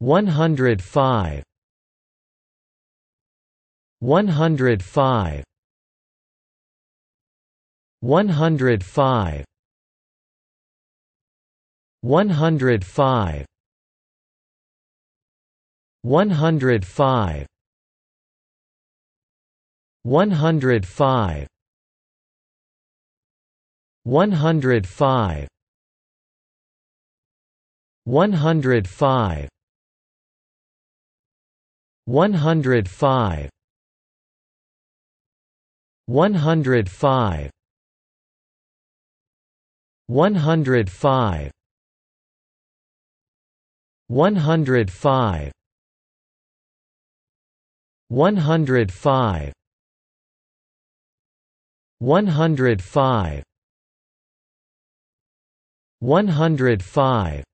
105 105 105 105 105 105 105 105 105 105 105 105 105 105 105